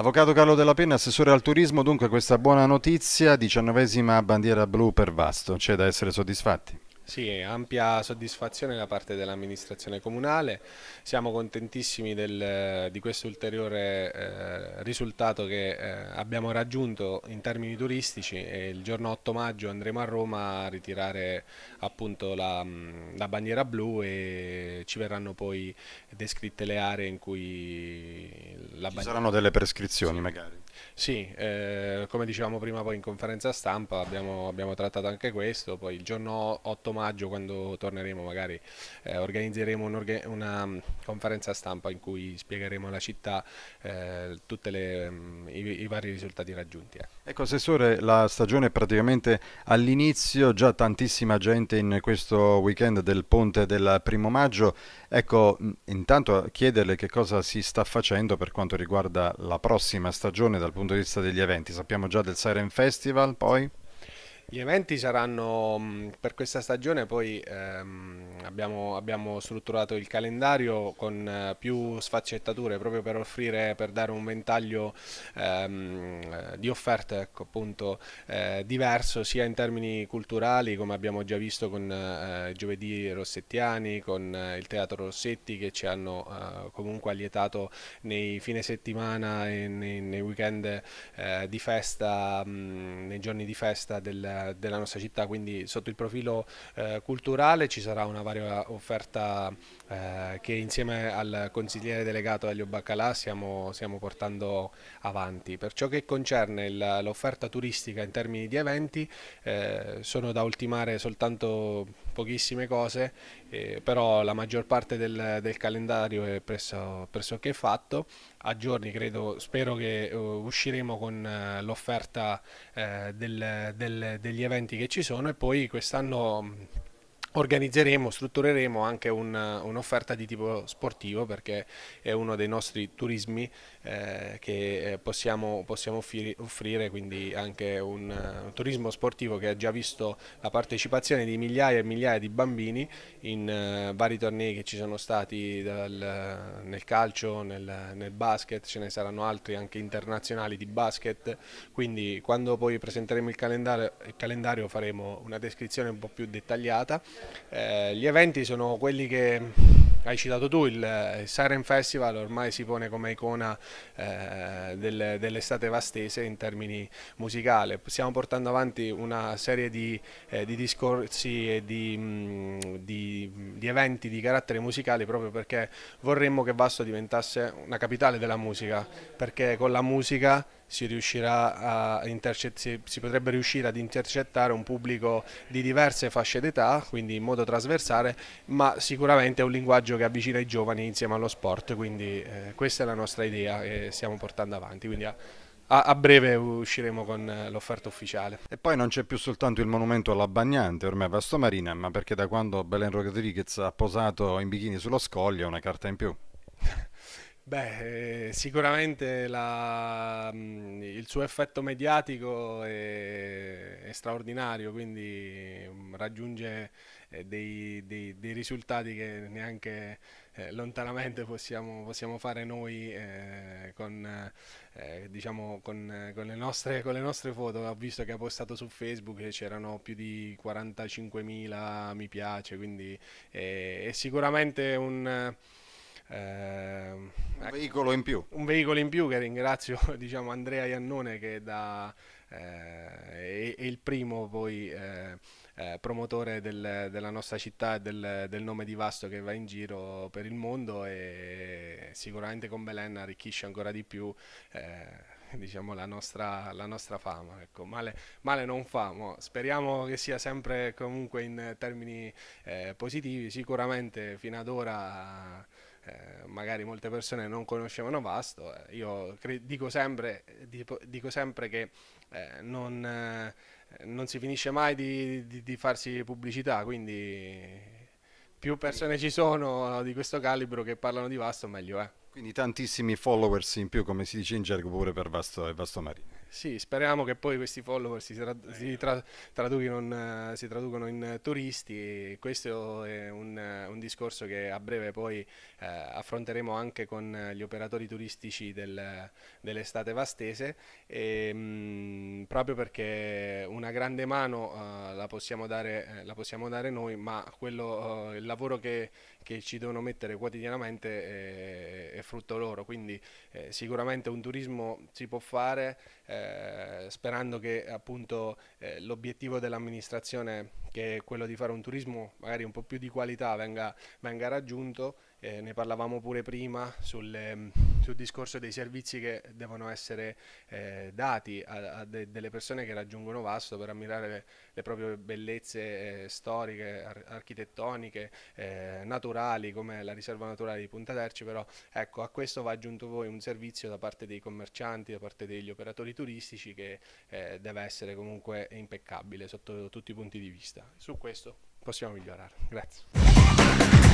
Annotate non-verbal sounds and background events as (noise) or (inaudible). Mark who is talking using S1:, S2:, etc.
S1: Avvocato Carlo Della Penna, assessore al turismo, dunque questa buona notizia, diciannovesima bandiera blu per Vasto, c'è da essere soddisfatti?
S2: Sì, ampia soddisfazione da parte dell'amministrazione comunale, siamo contentissimi del, di questo ulteriore eh, risultato che eh, abbiamo raggiunto in termini turistici e il giorno 8 maggio andremo a Roma a ritirare appunto la, mm, la bandiera blu e ci verranno poi descritte le aree in cui la bandiera... Ci saranno delle prescrizioni sì. magari? Sì, eh, come dicevamo prima poi in conferenza stampa abbiamo, abbiamo, trattato anche questo, poi il giorno 8 maggio quando torneremo magari eh, organizzeremo un orga una mm, conferenza stampa in cui spiegheremo alla città eh, tutti mm, i, i, vari risultati raggiunti. Ecco.
S1: ecco Assessore, la stagione è praticamente all'inizio, già tantissima gente in questo weekend del ponte del primo maggio, ecco mm, intanto chiederle che cosa si sta facendo per quanto riguarda la prossima stagione dal punto di vista degli eventi? Sappiamo già del Siren Festival, poi?
S2: Gli eventi saranno per questa stagione poi ehm, Ehm, abbiamo, abbiamo, strutturato il calendario con eh, più sfaccettature proprio per offrire, per dare un ventaglio ehm, di offerte ecco, appunto, eh, diverso sia in termini culturali come abbiamo già visto con eh, Giovedì Rossettiani, con eh, il Teatro Rossetti che ci hanno eh, comunque allietato nei fine settimana e nei, nei weekend eh, di festa, mh, mm, nei giorni di festa del, della nostra città, quindi sotto il profilo culturale ci sarà una varia offerta eh, che insieme al consigliere delegato Elio Baccalà stiamo, stiamo, portando avanti. Per ciò che concerne l'offerta turistica in termini di eventi eh, sono da ultimare soltanto pochissime cose, eh, però la maggior parte del, del calendario è presso, pressoché fatto. A giorni credo, spero che uh, usciremo con uh, l'offerta uh, del, del, degli eventi che ci sono e poi quest'anno organizzeremo, struttureremo anche un'offerta di tipo sportivo perché è uno dei nostri turismi eh, che eh, possiamo, possiamo offrire, offrire, quindi anche un, un, turismo sportivo che ha già visto la partecipazione di migliaia e migliaia di bambini in eh, vari tornei che ci sono stati dal, nel calcio, nel, nel, basket, ce ne saranno altri anche internazionali di basket, quindi quando poi presenteremo il calendario, il calendario faremo una descrizione un po' più dettagliata eh, gli eventi sono quelli che hai citato tu, il Siren Festival ormai si pone come icona eh, del, dell'estate vastese in termini musicali. Stiamo portando avanti una serie di, eh, di discorsi e di, mh, mm, di, di, eventi di carattere musicale proprio perché vorremmo che Vasto diventasse una capitale della musica, perché con la musica si, riuscirà a si, potrebbe riuscire ad intercettare un pubblico di diverse fasce d'età, quindi in modo trasversale, ma sicuramente è un linguaggio che avvicina i giovani insieme allo sport, quindi eh, questa è la nostra idea che stiamo portando avanti. Quindi a, a, breve usciremo con l'offerta ufficiale.
S1: E poi non c'è più soltanto il monumento alla bagnante, ormai a Vasto Marina, ma perché da quando Belen Rodriguez ha posato in bikini sullo scoglio è una carta in più. (laughs)
S2: Beh, eh, sicuramente la, mm, il suo effetto mediatico è, è straordinario, quindi mm, raggiunge eh, dei, dei, dei, risultati che neanche eh, lontanamente possiamo, possiamo, fare noi eh, con, eh, diciamo con, con, le nostre, con, le nostre, foto. Ho visto che ha postato su Facebook e c'erano più di 45.000 mi piace, quindi è sicuramente un eh, un ecco. veicolo in più. Un veicolo in più che ringrazio (laughs) diciamo, Andrea Iannone che da, eh, è, è, il primo poi eh, eh, promotore del, della nostra città e del, del, nome di Vasto che va in giro per il mondo e sicuramente con Belen arricchisce ancora di più eh, diciamo, la, nostra, la nostra fama. Ecco, male, male, non fa, mo. speriamo che sia sempre comunque in termini eh, positivi, sicuramente fino ad ora eh, magari molte persone non conoscevano Vasto. Eh, io cre- dico, sempre, dico, dico, sempre, che eh, non, eh, non, si finisce mai di, di, di, farsi pubblicità, quindi più persone ci sono di questo calibro che parlano di Vasto, meglio è.
S1: Quindi tantissimi followers in più, come si dice in gergo, pure per Vasto, Vasto Marino.
S2: Sì, speriamo che poi questi follower si, tra eh, si, eh. tra in, si, traducono in turisti. Questo è un, un discorso che a breve poi eh, affronteremo anche con gli operatori turistici del, dell'estate vastese, e, ehm, mh, proprio perché una grande mano eh, la possiamo dare, eh, la possiamo dare noi, ma quello, eh, il lavoro che, che, ci devono mettere quotidianamente è, eh, è frutto loro, quindi eh, sicuramente un turismo si può fare eh, sperando che appunto eh, l'obiettivo dell'amministrazione che è quello di fare un turismo magari un po' più di qualità venga, venga raggiunto eh, ne parlavamo pure prima sul, ehm, sul, discorso dei servizi che devono essere eh, dati a, a de, delle persone che raggiungono Vasto per ammirare le, le proprie bellezze eh, storiche, ar architettoniche, eh, naturali come la riserva naturale di Punta Terci, però ecco a questo va aggiunto voi un servizio da parte dei commercianti, da parte degli operatori turistici che eh, deve essere comunque impeccabile sotto tutti i punti di vista. Su questo possiamo migliorare. Grazie.